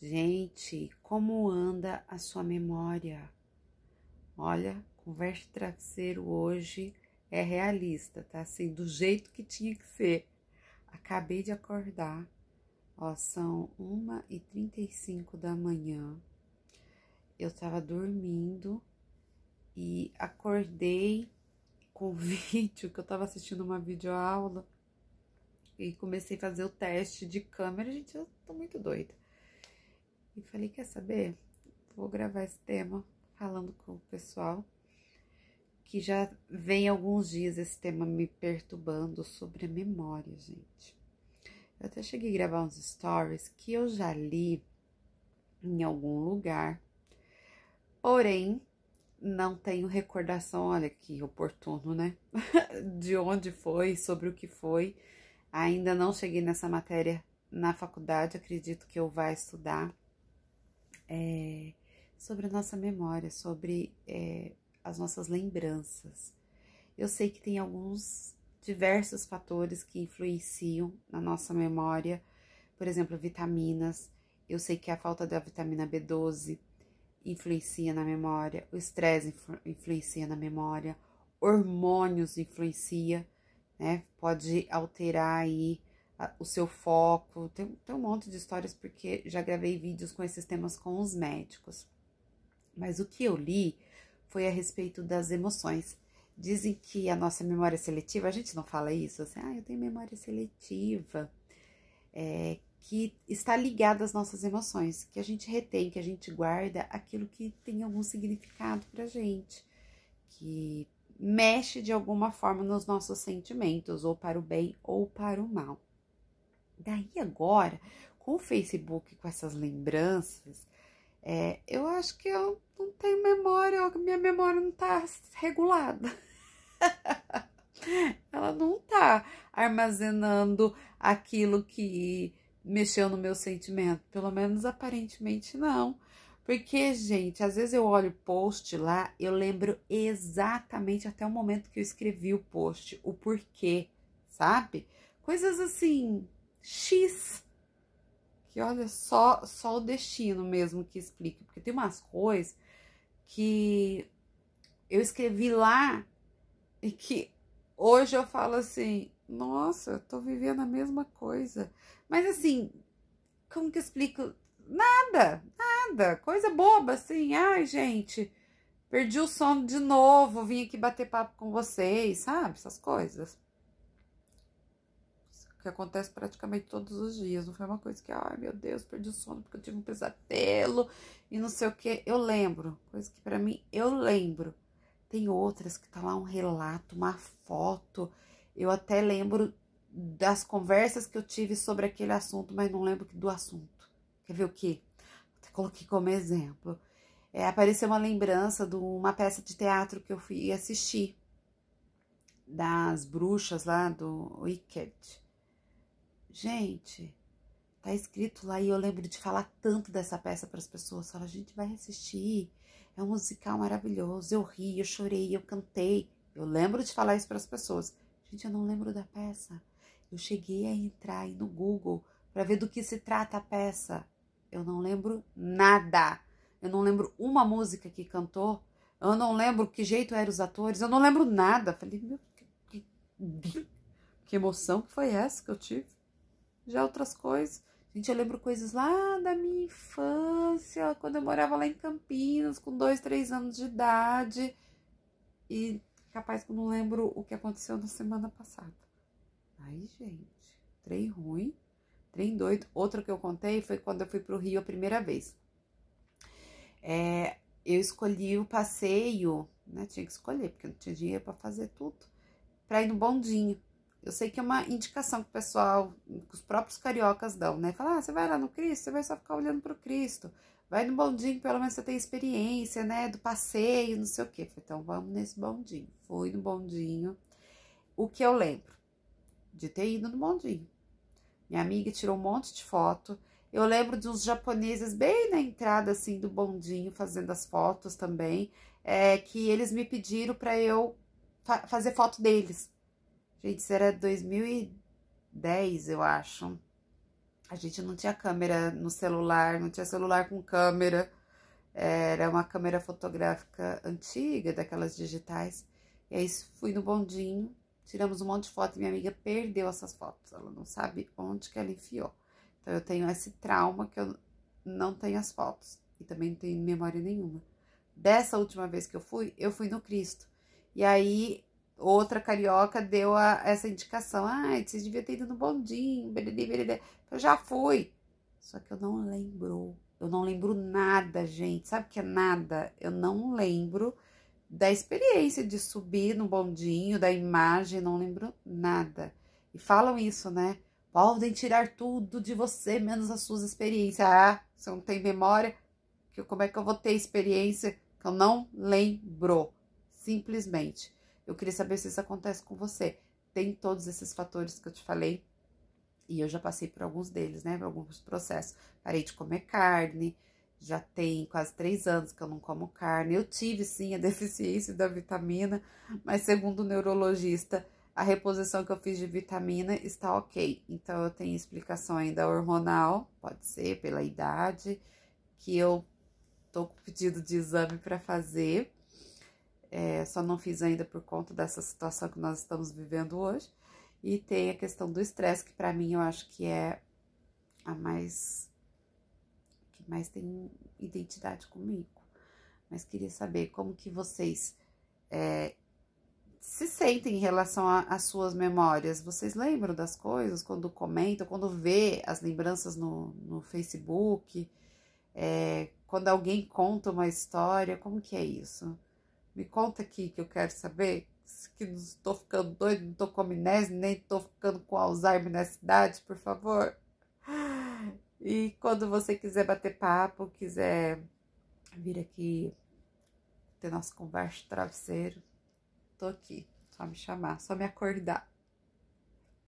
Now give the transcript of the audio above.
Gente, como anda a sua memória? Olha, conversa de travesseiro hoje é realista, tá assim, do jeito que tinha que ser. Acabei de acordar, ó, são 1h35 da manhã. Eu tava dormindo e acordei com o vídeo, que eu tava assistindo uma videoaula e comecei a fazer o teste de câmera. Gente, eu tô muito doida. E falei, quer saber? Vou gravar esse tema falando com o pessoal que já vem alguns dias esse tema me perturbando sobre a memória, gente. Eu até cheguei a gravar uns stories que eu já li em algum lugar, porém não tenho recordação, olha que oportuno, né? De onde foi, sobre o que foi. Ainda não cheguei nessa matéria na faculdade, acredito que eu vá estudar é, sobre a nossa memória, sobre é, as nossas lembranças. Eu sei que tem alguns diversos fatores que influenciam na nossa memória, por exemplo, vitaminas. Eu sei que a falta da vitamina B12 influencia na memória, o estresse influ influencia na memória, hormônios influencia, né? Pode alterar aí o seu foco. Tem, tem um monte de histórias, porque já gravei vídeos com esses temas com os médicos. Mas o que eu li foi a respeito das emoções. Dizem que a nossa memória seletiva, a gente não fala isso, assim, ah, eu tenho memória seletiva, é, que está ligada às nossas emoções, que a gente retém, que a gente guarda aquilo que tem algum significado pra gente, que mexe de alguma forma nos nossos sentimentos, ou para o bem ou para o mal. Daí agora, com o Facebook, com essas lembranças, é, eu acho que eu não tenho memória, minha memória não tá regulada. Ela não tá armazenando aquilo que mexeu no meu sentimento, pelo menos aparentemente não. Porque, gente, às vezes eu olho o post lá, eu lembro exatamente até o momento que eu escrevi o post, o porquê, sabe? Coisas assim, X. Que olha, só, só o destino mesmo que explica, porque tem umas coisas que eu escrevi lá e que hoje eu falo assim, nossa, eu tô vivendo a mesma coisa. Mas assim, como que eu explico? Nada, nada, coisa boba assim. Ai, gente, perdi o sono de novo, vim aqui bater papo com vocês, sabe? Essas coisas que acontece praticamente todos os dias. Não foi uma coisa que, ai meu Deus, perdi o sono porque eu tive um pesadelo e não sei o que. Eu lembro, coisa que para mim eu lembro. Tem outras que tá lá um relato, uma foto. Eu até lembro das conversas que eu tive sobre aquele assunto, mas não lembro do assunto. Quer ver o que? Até coloquei como exemplo. É, apareceu uma lembrança de uma peça de teatro que eu fui assistir das bruxas lá do Wicked. Gente, tá escrito lá e eu lembro de falar tanto dessa peça para as pessoas. Fala, gente, vai assistir. É um musical maravilhoso. Eu ri, eu chorei, eu cantei. Eu lembro de falar isso para as pessoas. Gente, eu não lembro da peça. Eu cheguei a entrar aí no Google para ver do que se trata a peça. Eu não lembro nada. Eu não lembro uma música que cantou. Eu não lembro que jeito eram os atores. Eu não lembro nada. Falei, meu, que, que, que emoção que foi essa que eu tive? Já outras coisas. Gente, eu lembro coisas lá da minha infância, quando eu morava lá em Campinas, com dois, três anos de idade. E capaz que eu não lembro o que aconteceu na semana passada. Aí, gente, trem ruim, trem doido. Outro que eu contei foi quando eu fui pro Rio a primeira vez. É, eu escolhi o passeio, né? Tinha que escolher, porque eu não tinha dinheiro para fazer tudo, para ir no bondinho. Eu sei que é uma indicação que o pessoal, que os próprios cariocas dão, né? Falar, ah, você vai lá no Cristo, você vai só ficar olhando para o Cristo. Vai no bondinho, pelo menos você tem experiência, né? Do passeio, não sei o quê. então vamos nesse bondinho. Fui no bondinho. O que eu lembro? De ter ido no bondinho. Minha amiga tirou um monte de foto. Eu lembro de uns japoneses bem na entrada, assim, do bondinho, fazendo as fotos também. É, que eles me pediram para eu fa fazer foto deles Gente, isso era 2010, eu acho. A gente não tinha câmera no celular, não tinha celular com câmera. Era uma câmera fotográfica antiga, daquelas digitais. E aí fui no bondinho, tiramos um monte de foto e minha amiga perdeu essas fotos. Ela não sabe onde que ela enfiou. Então eu tenho esse trauma que eu não tenho as fotos e também não tenho memória nenhuma. Dessa última vez que eu fui, eu fui no Cristo. E aí outra carioca deu a, essa indicação. Ah, vocês deviam ter ido no bondinho, beredê, beredê. Eu já fui. Só que eu não lembro. Eu não lembro nada, gente. Sabe o que é nada? Eu não lembro da experiência de subir no bondinho, da imagem, não lembro nada. E falam isso, né? Podem tirar tudo de você, menos as suas experiências. Ah, você não tem memória? Que, como é que eu vou ter experiência que eu não lembro? Simplesmente. Eu queria saber se isso acontece com você. Tem todos esses fatores que eu te falei e eu já passei por alguns deles, né? Por alguns processos. Parei de comer carne, já tem quase três anos que eu não como carne. Eu tive sim a deficiência da vitamina, mas segundo o neurologista, a reposição que eu fiz de vitamina está ok. Então eu tenho explicação ainda hormonal, pode ser pela idade, que eu tô com pedido de exame para fazer é, só não fiz ainda por conta dessa situação que nós estamos vivendo hoje. E tem a questão do estresse, que para mim eu acho que é a mais. que mais tem identidade comigo. Mas queria saber como que vocês é, se sentem em relação às suas memórias. Vocês lembram das coisas quando comentam, quando vê as lembranças no, no Facebook? É, quando alguém conta uma história, como que é isso? Me conta aqui que eu quero saber que não estou ficando doido, não estou com amnésia, nem estou ficando com Alzheimer na cidade, por favor. E quando você quiser bater papo, quiser vir aqui ter nossa conversa de travesseiro, tô aqui. Só me chamar, só me acordar.